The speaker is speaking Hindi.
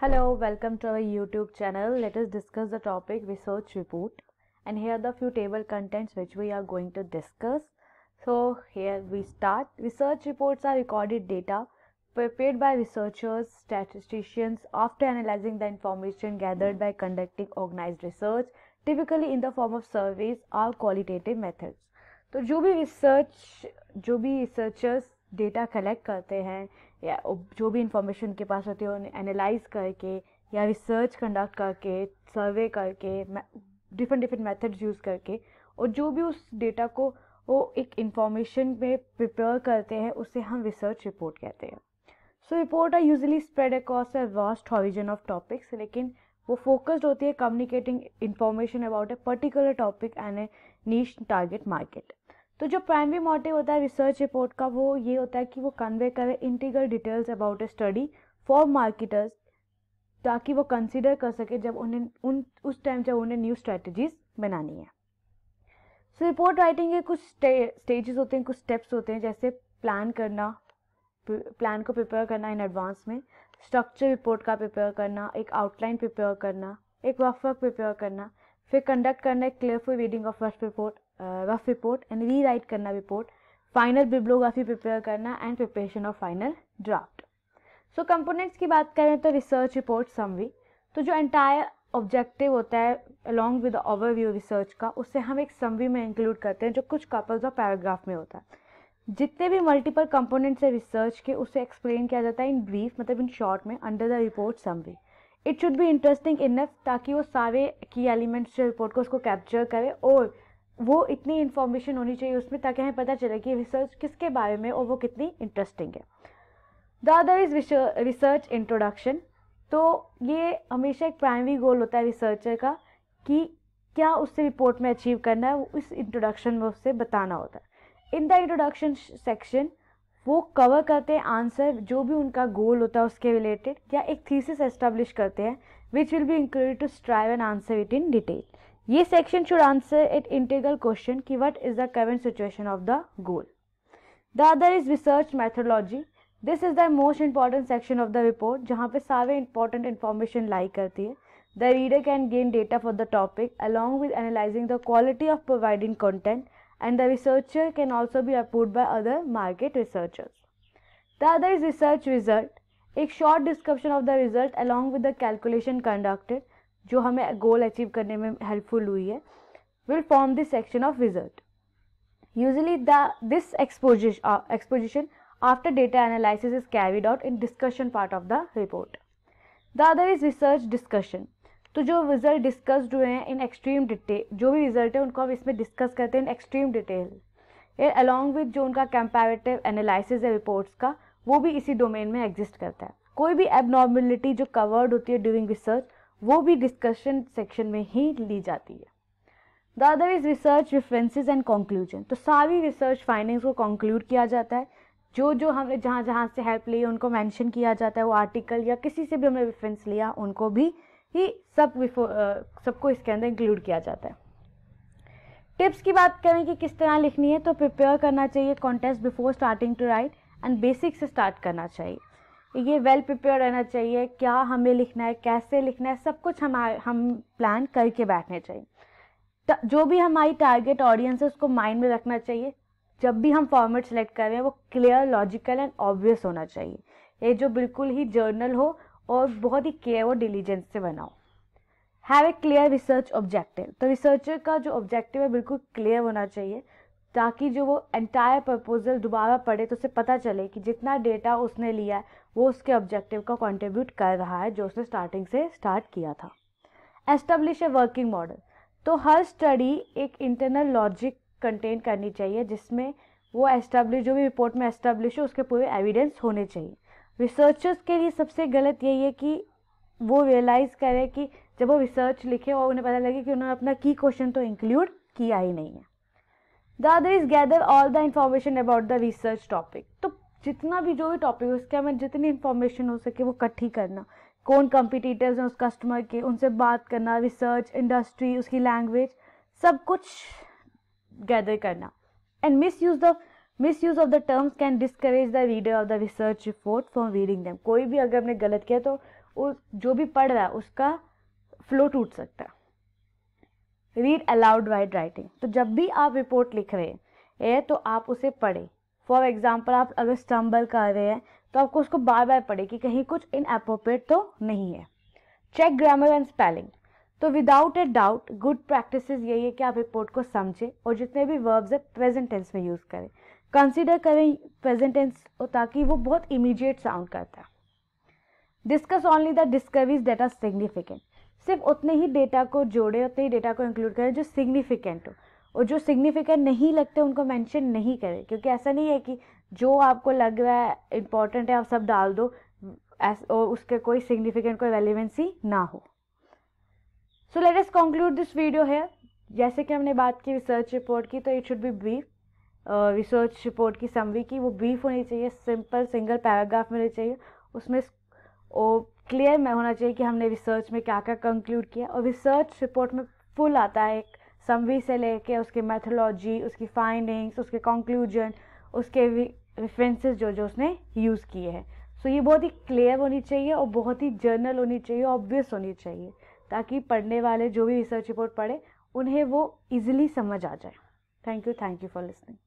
Hello, welcome to our YouTube channel. Let us discuss the topic research report and here are the few table contents which we are going to discuss. So here we start. Research reports are recorded data prepared by researchers, statisticians after analyzing the information gathered by conducting organized research typically in the form of surveys or qualitative methods. तो जो भी रिसर्च जो भी रिसर्चर्स डेटा कलेक्ट करते हैं या जो भी इंफॉर्मेशन उनके पास होती है उन्हें एनालाइज करके या रिसर्च कंडक्ट करके सर्वे करके डिफरेंट डिफरेंट मेथड्स यूज़ करके और जो भी उस डेटा को वो एक इंफॉर्मेशन में प्रिपेयर करते हैं उसे हम रिसर्च रिपोर्ट कहते हैं so report are usually spread across a vast horizon of topics लेकिन वो फोकस्ड होती है communicating information about a particular topic and a niche target market तो जो प्राइमरी मोटिव होता है रिसर्च रिपोर्ट का वो ये होता है कि वो कन्वे करे integral details about a study for marketers ताकि वो कंसिडर कर सके जब उन्हें उन उस टाइम जब उन्हें न्यू स्ट्रेटजीज बनानी है सो रिपोर्ट राइटिंग के कुछ स्टेजेस होते हैं कुछ स्टेप्स होते हैं जैसे प्लान करना प्लान को प्रिपेयर करना इन एडवांस में स्ट्रक्चर रिपोर्ट का प्रिपेयर करना एक आउटलाइन प्रिपेयर करना एक वर्क वर्क प्रिपेयर करना फिर कंडक्ट करना एक careful reading of first report rough report and rewrite करना रिपोर्ट फाइनल बिब्लोग्राफी प्रिपेयर करना and preparation of final draft so components की बात करें तो रिसर्च रिपोर्ट समवी तो जो एंटायर ऑब्जेक्टिव होता है अलॉन्ग विद ओवरव्यू रिसर्च का उससे हम एक समरी में इंक्लूड करते हैं जो कुछ कपल्स और पैराग्राफ में होता है जितने भी मल्टीपल कंपोनेंट्स है रिसर्च के उसे एक्सप्लेन किया जाता है इन ब्रीफ मतलब इन शॉर्ट में under the report summary it should be interesting enough ताकि वो सारे की एलिमेंट्स जो रिपोर्ट को उसको कैप्चर करे और वो इतनी इन्फॉर्मेशन होनी चाहिए उसमें ताकि हमें पता चले कि रिसर्च किसके बारे में और वो कितनी इंटरेस्टिंग है the other is research introduction तो ये हमेशा एक प्राइमरी गोल होता है रिसर्चर का कि क्या उससे रिपोर्ट में अचीव करना है इस इंट्रोडक्शन में उससे बताना होता है इन द इंट्रोडक्शन सेक्शन वो कवर करते हैं आंसर जो भी उनका गोल होता है उसके रिलेटेड या एक थीसिस एस्टेब्लिश करते हैं which will be included to strive and answer it in detail ये section should answer it integral question कि what is the current situation of the goal the other is research methodology this is the most important section of the report जहाँ पे सारे इंपॉर्टेंट इन्फॉर्मेशन लाई करती है the reader can gain data for the topic along with analysing the quality of providing content and the researcher can also भी approve by other market researchers the other is research result एक short description of the result along with the calculation conducted जो हमें गोल अचीव करने में हेल्पफुल हुई है will form this section of result usually the this exposition after data analysis is carried out in discussion part of the report the other is research discussion तो जो रिजल्ट डिस्कस्ड हुए हैं इन एक्सट्रीम डिटेल जो भी रिजल्ट है उनको हम इसमें डिस्कस करते हैं in extreme detail along with जो उनका कंपेरेटिव एनालिसिस है रिपोर्ट्स का वो भी इसी डोमेन में एग्जिस्ट करता है कोई भी एबनॉर्मलिटी जो कवर्ड होती है ड्यूरिंग रिसर्च वो भी डिस्कशन सेक्शन में ही ली जाती है the other is research references and conclusion तो सारी रिसर्च फाइंडिंग्स को कंक्लूड किया जाता है जो जो हमने जहाँ जहाँ से हेल्प ली उनको मेंशन किया जाता है वो आर्टिकल या किसी से भी हमने रेफरेंस लिया उनको भी ही सब सबको इसके अंदर इंक्लूड किया जाता है टिप्स की बात करें कि किस तरह लिखनी है तो प्रिपेयर करना चाहिए contest before starting to write and basic से स्टार्ट करना चाहिए ये वेल प्रिपेयर रहना चाहिए क्या हमें लिखना है कैसे लिखना है सब कुछ हम हम प्लान करके बैठने चाहिए जो भी हमारी टारगेट ऑडियंस है उसको माइंड में रखना चाहिए जब भी हम फॉर्मेट सेलेक्ट कर रहे हैं वो क्लियर लॉजिकल एंड ऑब्वियस होना चाहिए ये जो बिल्कुल ही जर्नल हो और बहुत ही केयर और डिलीजेंस से बनाओ have a clear research objective तो रिसर्चर का जो ऑब्जेक्टिव है बिल्कुल क्लियर होना चाहिए ताकि जो वो एंटायर प्रपोज़ल दोबारा पढ़े तो उसे पता चले कि जितना डेटा उसने लिया है वो उसके ऑब्जेक्टिव का कंट्रीब्यूट कर रहा है जो उसने स्टार्टिंग से स्टार्ट किया था एस्टेब्लिश ए वर्किंग मॉडल तो हर स्टडी एक इंटरनल लॉजिक कंटेन करनी चाहिए जिसमें वो एस्टेब्लिश जो भी रिपोर्ट में एस्टेब्लिश हो उसके पूरे एविडेंस होने चाहिए रिसर्चर्स के लिए सबसे गलत यही है कि वो रियलाइज़ करें कि जब वो रिसर्च लिखे और उन्हें पता लगे कि उन्होंने अपना की क्वेश्चन तो इंक्लूड किया ही नहीं है the other is gather all the information about the research topic तो जितना भी जो भी टॉपिक है उसके हमें जितनी इन्फॉर्मेशन हो सके वो इकट्ठी करना कौन कंपिटिटर्स हैं उस कस्टमर के उनसे बात करना रिसर्च इंडस्ट्री उसकी लैंग्वेज सब कुछ गैदर करना and misuse the misuse of the terms can discourage the reader of the research report for reading them कोई भी अगर हमने गलत किया तो जो भी पढ़ रहा है उसका फ्लो टूट सकता है रीड अलाउड वाइड राइटिंग तो जब भी आप रिपोर्ट लिख रहे हैं तो आप उसे पढ़ें फॉर एग्ज़ाम्पल आप अगर स्टम्बल कर रहे हैं तो आपको उसको बार बार पढ़े कि कहीं कुछ इन अप्रोप्रिएट तो नहीं है चेक ग्रामर एंड स्पेलिंग तो without a doubt good practice यही है कि आप रिपोर्ट को समझें और जितने भी वर्ब्स है प्रेजेंट टेंस में यूज़ करें कंसिडर करें प्रेजेंट टेंस ताकि वो बहुत इमीडिएट साउंड करता है discuss only the discoveries that are significant सिर्फ उतने ही डेटा को जोड़े उतने ही डेटा को इंक्लूड करें जो सिग्निफिकेंट हो और जो सिग्निफिकेंट नहीं लगते उनको मेंशन नहीं करें क्योंकि ऐसा नहीं है कि जो आपको लग रहा है इम्पॉर्टेंट है आप सब डाल दो और उसके कोई सिग्निफिकेंट कोई रेलिवेंसी ना हो so let's conclude this video है जैसे कि हमने बात की रिसर्च रिपोर्ट की तो it should be brief research report की समरी की वो ब्रीफ होनी चाहिए सिंपल सिंगल पैराग्राफ में होनी चाहिए उसमें ओ क्लियर में होना चाहिए कि हमने रिसर्च में क्या क्या कंक्लूड किया और रिसर्च रिपोर्ट में फुल आता है एक समवी से लेके उसके मैथोलॉजी उसकी फाइंडिंग्स उसके कंक्लूजन उसके रेफरेंसेस जो जो उसने यूज़ किए हैं सो ये बहुत ही क्लियर होनी चाहिए और बहुत ही जर्नल होनी चाहिए ऑब्वियस होनी चाहिए ताकि पढ़ने वाले जो भी रिसर्च रिपोर्ट पढ़े उन्हें वो ईजिली समझ आ जाए thank you thank you for listening